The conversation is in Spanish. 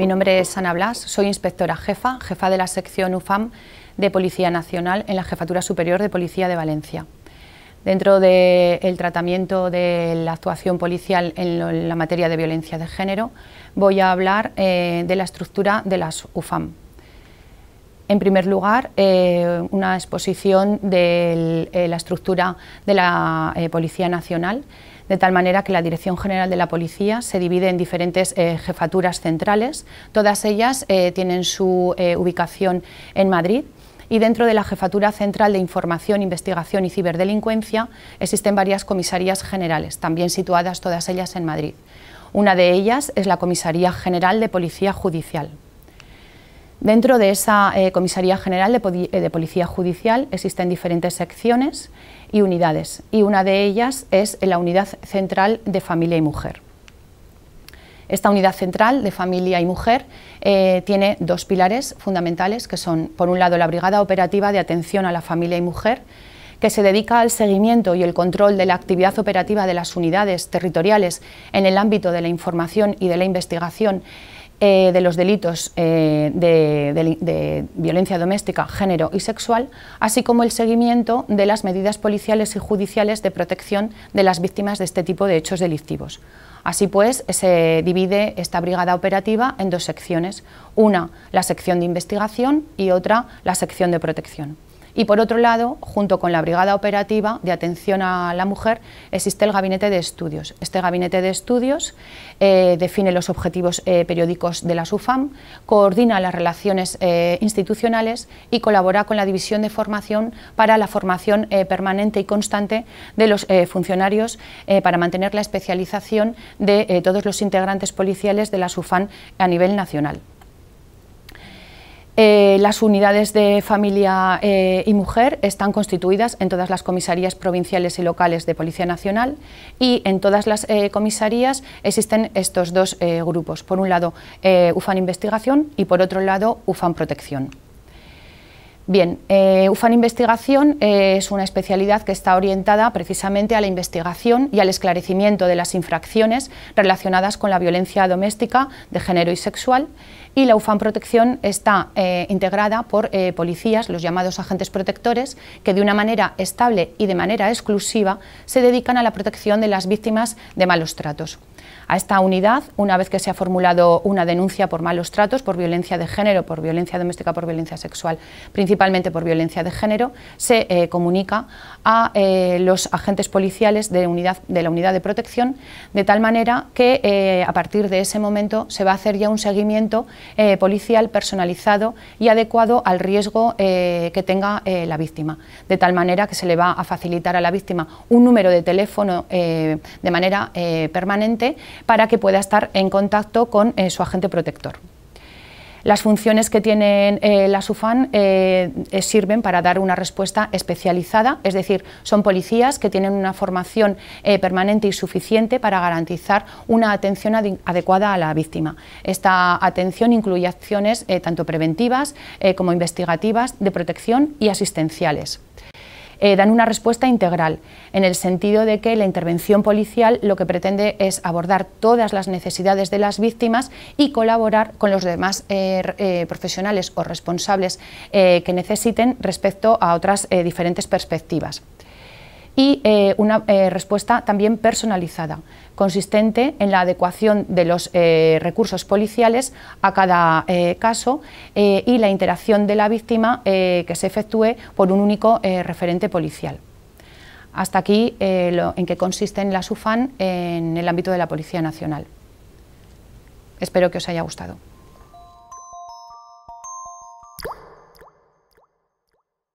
Mi nombre es Ana Blas, soy inspectora jefa, jefa de la sección UFAM de Policía Nacional en la Jefatura Superior de Policía de Valencia. Dentro del tratamiento de la actuación policial en la materia de violencia de género, voy a hablar eh, de la estructura de las UFAM. En primer lugar, eh, una exposición de eh, la estructura de la eh, Policía Nacional, de tal manera que la Dirección General de la Policía se divide en diferentes jefaturas centrales. Todas ellas tienen su ubicación en Madrid y dentro de la Jefatura Central de Información, Investigación y Ciberdelincuencia existen varias comisarías generales, también situadas todas ellas en Madrid. Una de ellas es la Comisaría General de Policía Judicial. Dentro de esa eh, Comisaría General eh, de, Policía Judicial existen diferentes secciones y unidades, y una de ellas es la Unidad Central de Familia y Mujer. Esta unidad central de familia y mujer eh, tiene dos pilares fundamentales, que son, por un lado, la Brigada Operativa de Atención a la Familia y Mujer, que se dedica al seguimiento y el control de la actividad operativa de las unidades territoriales en el ámbito de la información y de la investigación eh, de los delitos eh, de, violencia doméstica, género y sexual, así como el seguimiento de las medidas policiales y judiciales de protección de las víctimas de este tipo de hechos delictivos. Así pues, se divide esta brigada operativa en dos secciones, una la sección de investigación y otra la sección de protección. Y por otro lado, junto con la Brigada Operativa de Atención a la Mujer, existe el Gabinete de Estudios. Este Gabinete de Estudios eh, define los objetivos eh, periódicos de la SUFAM, coordina las relaciones eh, institucionales y colabora con la División de Formación para la formación permanente y constante de los funcionarios para mantener la especialización de todos los integrantes policiales de la SUFAM a nivel nacional. Eh, las unidades de familia eh, y mujer están constituidas en todas las comisarías provinciales y locales de Policía Nacional y en todas las eh, comisarías existen estos dos grupos, por un lado UFAN Investigación y por otro lado UFAN Protección. Bien, eh, UFAN Investigación eh, es una especialidad que está orientada precisamente a la investigación y al esclarecimiento de las infracciones relacionadas con la violencia doméstica de género y sexual y la UFAN Protección está eh, integrada por policías, los llamados agentes protectores, que de una manera estable y de manera exclusiva se dedican a la protección de las víctimas de malos tratos. A esta unidad, una vez que se ha formulado una denuncia por malos tratos, por violencia de género, por violencia doméstica, por violencia sexual, principalmente principalmente por violencia de género, se eh, comunica a eh, los agentes policiales de, la unidad de protección, de tal manera que eh, a partir de ese momento se va a hacer ya un seguimiento policial personalizado y adecuado al riesgo que tenga la víctima, de tal manera que se le va a facilitar a la víctima un número de teléfono de manera permanente para que pueda estar en contacto con su agente protector. Las funciones que tienen eh, la SUFAN eh, eh, sirven para dar una respuesta especializada, es decir, son policías que tienen una formación permanente y suficiente para garantizar una atención adecuada a la víctima. Esta atención incluye acciones tanto preventivas como investigativas, de protección y asistenciales. Eh, dan una respuesta integral, en el sentido de que la intervención policial lo que pretende es abordar todas las necesidades de las víctimas y colaborar con los demás eh, eh, profesionales o responsables que necesiten respecto a otras diferentes perspectivas y eh, una eh, respuesta también personalizada, consistente en la adecuación de los eh, recursos policiales a cada caso y la interacción de la víctima que se efectúe por un único referente policial. Hasta aquí lo, en qué consiste la SUFAN en el ámbito de la Policía Nacional. Espero que os haya gustado.